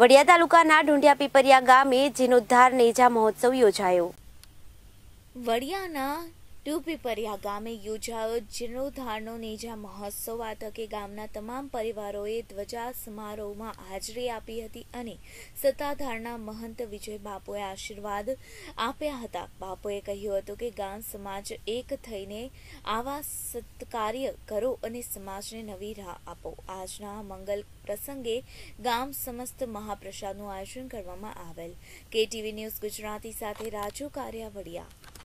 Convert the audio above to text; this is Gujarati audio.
વડિયા તાલુકાના ઢુંઢિયા પીપરિયા ગામે જીર્ણોદ્ધાર નેજા મહોત્સવ યોજાયો વડિયાના ટુપીપરિયા ગામે યોજાયો જીર્ણોદ્ધારનો નેજા મહોત્સવ આ તકે ગામના તમામ પરિવારોએ ધ્વજા સમારોહમાં હાજરી આપી હતી અને સત્તાધારના મહંત વિજય બાપુએ આશીર્વાદ આપ્યા હતા બાપુએ કહ્યું હતું કે ગામ સમાજ એક થઈને આવા સત્કાર્ય કરો અને સમાજને નવી રાહ આપો આજના મંગલ પ્રસંગે ગામ સમસ્ત મહાપ્રસાદનું આયોજન કરવામાં આવેલ કેટીવી ન્યૂઝ ગુજરાતી સાથે રાજુ કાર્યા વડિયા